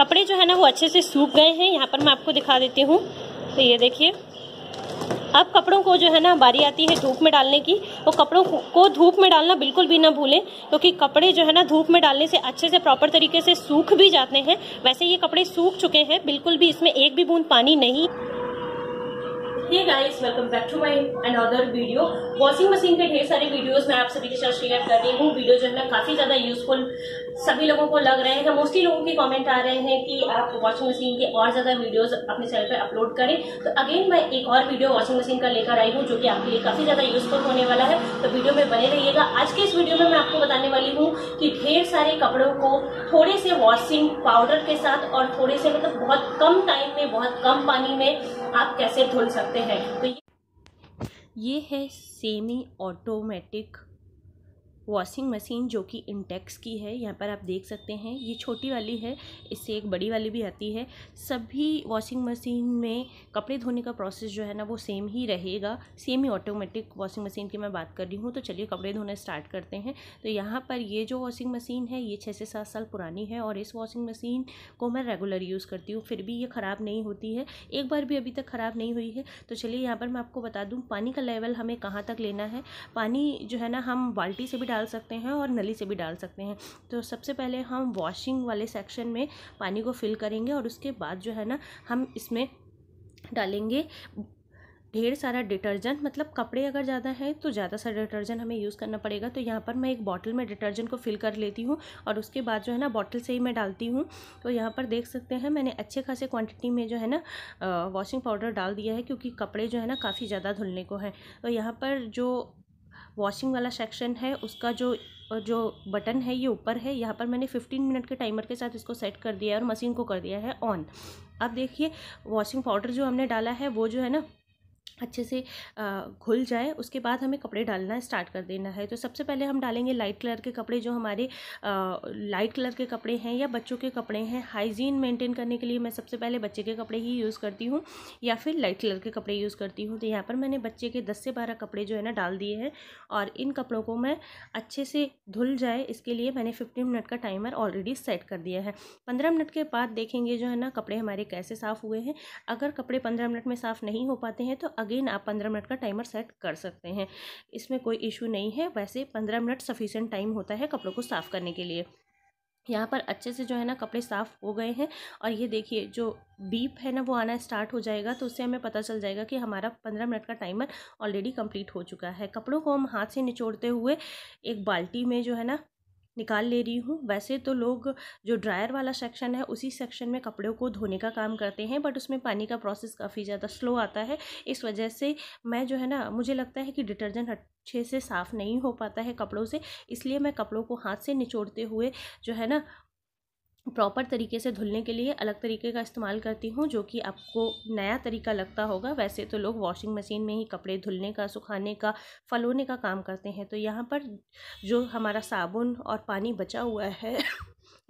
कपड़े जो है ना वो अच्छे से सूख गए हैं यहाँ पर मैं आपको दिखा देती हूँ तो ये देखिए अब कपड़ों को जो है ना बारी आती है धूप में डालने की और कपड़ों को धूप में डालना बिल्कुल भी ना भूलें क्योंकि तो कपड़े जो है ना धूप में डालने से अच्छे से प्रॉपर तरीके से सूख भी जाते हैं वैसे ये कपड़े सूख चुके हैं बिल्कुल भी इसमें एक भी बूंद पानी नहीं hey guys welcome back to my another video washing machine के ढेर सारे वीडियोस मैं आप सभी के साथ शेयर कर रही हूँ वीडियो जो है काफ़ी ज़्यादा यूजफुल सभी लोगों को लग रहे हैं मोस्टली तो लोगों के कमेंट आ रहे हैं कि आप वॉशिंग मशीन के और ज़्यादा वीडियोज अपने चैनल पर अपलोड करें तो अगेन मैं एक और वीडियो वॉशिंग मशीन का लेकर आई हूँ जो कि आपके लिए काफ़ी ज़्यादा यूजफुल होने वाला है तो वीडियो में बने रहिएगा आज के इस वीडियो में मैं आपको बताने वाली हूँ कि ढेर सारे कपड़ों को थोड़े से वॉशिंग पाउडर के साथ और थोड़े से मतलब बहुत कम टाइम में बहुत कम पानी में आप कैसे धुल सकते हैं तो ये है सेमी ऑटोमेटिक वॉशिंग मशीन जो कि इंटेक्स की है यहाँ पर आप देख सकते हैं ये छोटी वाली है इससे एक बड़ी वाली भी आती है सभी वॉशिंग मशीन में कपड़े धोने का प्रोसेस जो है ना वो सेम ही रहेगा सेम ही ऑटोमेटिक वॉशिंग मशीन की मैं बात कर रही हूँ तो चलिए कपड़े धोना स्टार्ट करते हैं तो यहाँ पर ये जो वॉशिंग मशीन है ये छः से सात साल पुरानी है और इस वॉशिंग मशीन को मैं रेगुलर यूज़ करती हूँ फिर भी ये ख़राब नहीं होती है एक बार भी अभी तक ख़राब नहीं हुई है तो चलिए यहाँ पर मैं आपको बता दूँ पानी का लेवल हमें कहाँ तक लेना है पानी जो है ना हम बाल्टी से भी डाल डाल सकते हैं और नली से भी डाल सकते हैं तो सबसे पहले हम वॉशिंग वाले सेक्शन में पानी को फिल करेंगे और उसके बाद जो है ना हम इसमें डालेंगे ढेर सारा डिटर्जेंट मतलब कपड़े अगर ज़्यादा हैं तो ज़्यादा सारा डिटर्जेंट हमें यूज़ करना पड़ेगा तो यहाँ पर मैं एक बॉटल में डिटर्जेंट को फिल कर लेती हूँ और उसके बाद जो है ना बॉटल से ही मैं डालती हूँ तो यहाँ पर देख सकते हैं मैंने अच्छे खासे क्वांटिटी में जो है ना वॉशिंग पाउडर डाल दिया है क्योंकि कपड़े जो है ना काफ़ी ज़्यादा धुलने को हैं तो यहाँ पर जो वॉशिंग वाला सेक्शन है उसका जो जो बटन है ये ऊपर है यहाँ पर मैंने फिफ्टीन मिनट के टाइमर के साथ इसको सेट कर दिया है और मशीन को कर दिया है ऑन अब देखिए वॉशिंग पाउडर जो हमने डाला है वो जो है ना अच्छे से घुल जाए उसके बाद हमें कपड़े डालना स्टार्ट कर देना है तो सबसे पहले हम डालेंगे लाइट कलर के कपड़े जो हमारे लाइट कलर के कपड़े हैं या बच्चों के कपड़े हैं हाइजीन मेंटेन करने के लिए मैं सबसे पहले बच्चे के कपड़े ही यूज़ करती हूँ या फिर लाइट कलर के कपड़े यूज़ करती हूँ तो यहाँ पर मैंने बच्चे के दस से बारह कपड़े जो है ना डाल दिए हैं और इन कपड़ों को मैं अच्छे से धुल जाए इसके लिए मैंने फिफ्टीन मिनट का टाइमर ऑलरेडी सेट कर दिया है पंद्रह मिनट के बाद देखेंगे जो है ना कपड़े हमारे कैसे साफ़ हुए हैं अगर कपड़े पंद्रह मिनट में साफ़ नहीं हो पाते हैं तो अगेन आप पंद्रह मिनट का टाइमर सेट कर सकते हैं इसमें कोई इशू नहीं है वैसे पंद्रह मिनट सफिशेंट टाइम होता है कपड़ों को साफ़ करने के लिए यहाँ पर अच्छे से जो है ना कपड़े साफ़ हो गए हैं और ये देखिए जो बीप है ना वो आना स्टार्ट हो जाएगा तो उससे हमें पता चल जाएगा कि हमारा पंद्रह मिनट का टाइमर ऑलरेडी कंप्लीट हो चुका है कपड़ों को हम हाथ से निचोड़ते हुए एक बाल्टी में जो है ना निकाल ले रही हूँ वैसे तो लोग जो ड्रायर वाला सेक्शन है उसी सेक्शन में कपड़ों को धोने का काम करते हैं बट उसमें पानी का प्रोसेस काफ़ी ज़्यादा स्लो आता है इस वजह से मैं जो है ना मुझे लगता है कि डिटर्जेंट अच्छे से साफ़ नहीं हो पाता है कपड़ों से इसलिए मैं कपड़ों को हाथ से निचोड़ते हुए जो है ना प्रॉपर तरीके से धुलने के लिए अलग तरीके का इस्तेमाल करती हूँ जो कि आपको नया तरीका लगता होगा वैसे तो लोग वॉशिंग मशीन में ही कपड़े धुलने का सुखाने का फलोने का काम करते हैं तो यहाँ पर जो हमारा साबुन और पानी बचा हुआ है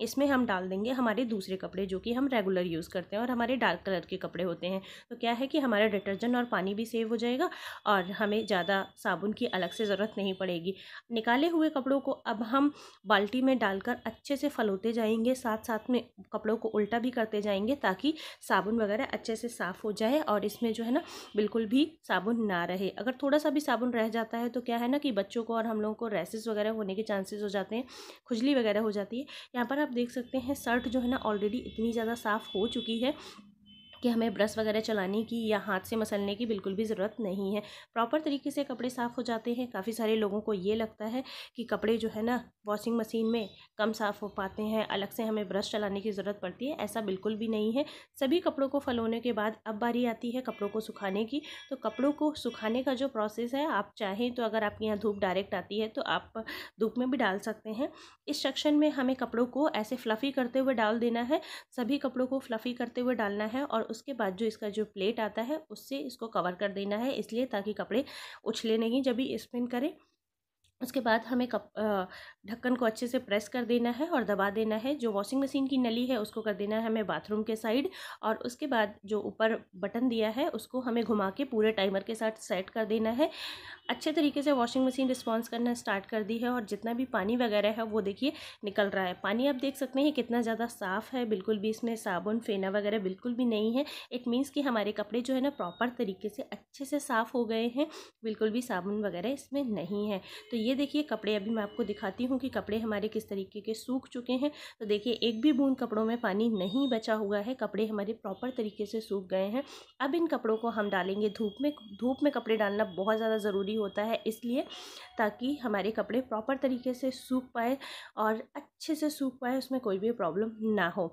इसमें हम डाल देंगे हमारे दूसरे कपड़े जो कि हम रेगुलर यूज़ करते हैं और हमारे डार्क कलर के कपड़े होते हैं तो क्या है कि हमारा डिटर्जेंट और पानी भी सेव हो जाएगा और हमें ज़्यादा साबुन की अलग से ज़रूरत नहीं पड़ेगी निकाले हुए कपड़ों को अब हम बाल्टी में डालकर अच्छे से फलोते जाएंगे साथ साथ में कपड़ों को उल्टा भी करते जाएंगे ताकि साबुन वगैरह अच्छे से साफ़ हो जाए और इसमें जो है ना बिल्कुल भी साबुन ना रहे अगर थोड़ा सा भी साबुन रह जाता है तो क्या है ना कि बच्चों को और हम लोगों को रैसेस वगैरह होने के चांसेस हो जाते हैं खुजली वगैरह हो जाती है यहाँ पर आप आप देख सकते हैं शर्ट जो है ना ऑलरेडी इतनी ज़्यादा साफ़ हो चुकी है कि हमें ब्रश वगैरह चलाने की या हाथ से मसलने की बिल्कुल भी ज़रूरत नहीं है प्रॉपर तरीके से कपड़े साफ़ हो जाते हैं काफ़ी सारे लोगों को ये लगता है कि कपड़े जो है ना वॉशिंग मशीन में कम साफ़ हो पाते हैं अलग से हमें ब्रश चलाने की ज़रूरत पड़ती है ऐसा बिल्कुल भी नहीं है सभी कपड़ों को फलोने के बाद अब बारी आती है कपड़ों को सुखाने की तो कपड़ों को सुखाने का जो प्रोसेस है आप चाहें तो अगर आपके यहाँ धूप डायरेक्ट आती है तो आप धूप में भी डाल सकते हैं इस सेक्शन में हमें कपड़ों को ऐसे फ्लफ़ी करते हुए डाल देना है सभी कपड़ों को फ्लफ़ी करते हुए डालना है और उसके बाद जो इसका जो प्लेट आता है उससे इसको कवर कर देना है इसलिए ताकि कपड़े उछले नहीं जब भी स्पिन करें उसके बाद हमें कप ढक्कन को अच्छे से प्रेस कर देना है और दबा देना है जो वॉशिंग मशीन की नली है उसको कर देना है हमें बाथरूम के साइड और उसके बाद जो ऊपर बटन दिया है उसको हमें घुमा के पूरे टाइमर के साथ सेट कर देना है अच्छे तरीके से वॉशिंग मशीन रिस्पॉन्स करना स्टार्ट कर दी है और जितना भी पानी वगैरह है वो देखिए निकल रहा है पानी आप देख सकते हैं कितना ज़्यादा साफ़ है बिल्कुल भी इसमें साबुन फेना वगैरह बिल्कुल भी नहीं है इट मीन्स कि हमारे कपड़े जो है ना प्रॉपर तरीके से अच्छे से साफ़ हो गए हैं बिल्कुल भी साबुन वगैरह इसमें नहीं है तो ये ये देखिए कपड़े अभी मैं आपको दिखाती हूँ कि कपड़े हमारे किस तरीके के सूख चुके हैं तो देखिए एक भी बूंद कपड़ों में पानी नहीं बचा हुआ है कपड़े हमारे प्रॉपर तरीके से सूख गए हैं अब इन कपड़ों को हम डालेंगे धूप में धूप में कपड़े डालना बहुत ज़्यादा ज़रूरी होता है इसलिए ताकि हमारे कपड़े प्रॉपर तरीके से सूख पाए और अच्छे से सूख पाए उसमें कोई भी प्रॉब्लम ना हो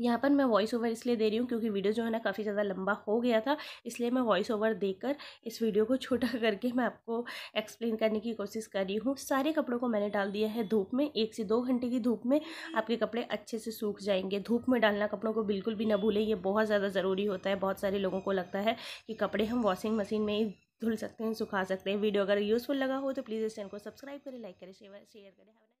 यहाँ पर मैं वॉइस ओवर इसलिए दे रही हूँ क्योंकि वीडियो जो है ना काफ़ी ज़्यादा लंबा हो गया था इसलिए मैं वॉइस ओवर देकर इस वीडियो को छोटा करके मैं आपको एक्सप्लेन करने की कोशिश कर रही हूँ सारे कपड़ों को मैंने डाल दिया है धूप में एक से दो घंटे की धूप में आपके कपड़े अच्छे से सूख जाएंगे धूप में डालना कपड़ों को बिल्कुल भी ना भूलें ये बहुत ज़्यादा ज़रूरी होता है बहुत सारे लोगों को लगता है कि कपड़े हम वॉशिंग मशीन में ही धुल सकते हैं सुखा सकते हैं वीडियो अगर यूज़फुल लगा हो तो प्लीज़ इस चैनल को सब्सक्राइब करें लाइक करें शेयर करें